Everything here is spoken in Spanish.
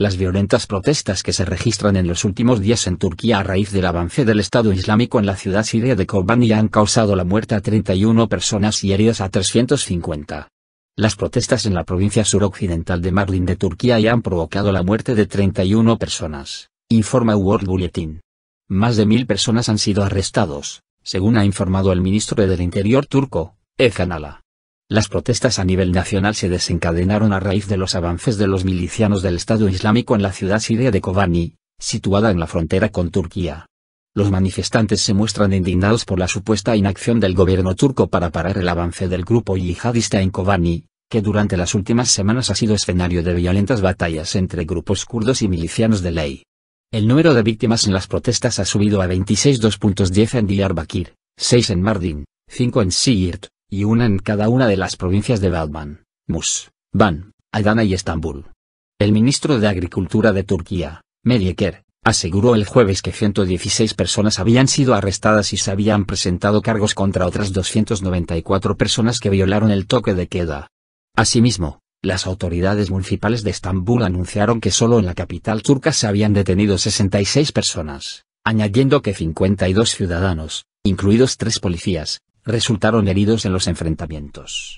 Las violentas protestas que se registran en los últimos días en Turquía a raíz del avance del Estado Islámico en la ciudad siria de Kobani han causado la muerte a 31 personas y heridas a 350. Las protestas en la provincia suroccidental de Marlin de Turquía ya han provocado la muerte de 31 personas, informa World Bulletin. Más de mil personas han sido arrestados, según ha informado el ministro del Interior turco, Ala. Las protestas a nivel nacional se desencadenaron a raíz de los avances de los milicianos del Estado Islámico en la ciudad siria de Kobani, situada en la frontera con Turquía. Los manifestantes se muestran indignados por la supuesta inacción del gobierno turco para parar el avance del grupo yihadista en Kobani, que durante las últimas semanas ha sido escenario de violentas batallas entre grupos kurdos y milicianos de ley. El número de víctimas en las protestas ha subido a 2.10 en Diyarbakir, 6 en Mardin, 5 en Siirt, y una en cada una de las provincias de Batman, Mus, Van, Adana y Estambul. El ministro de Agricultura de Turquía, Medieker, aseguró el jueves que 116 personas habían sido arrestadas y se habían presentado cargos contra otras 294 personas que violaron el toque de queda. Asimismo, las autoridades municipales de Estambul anunciaron que solo en la capital turca se habían detenido 66 personas, añadiendo que 52 ciudadanos, incluidos tres policías, resultaron heridos en los enfrentamientos.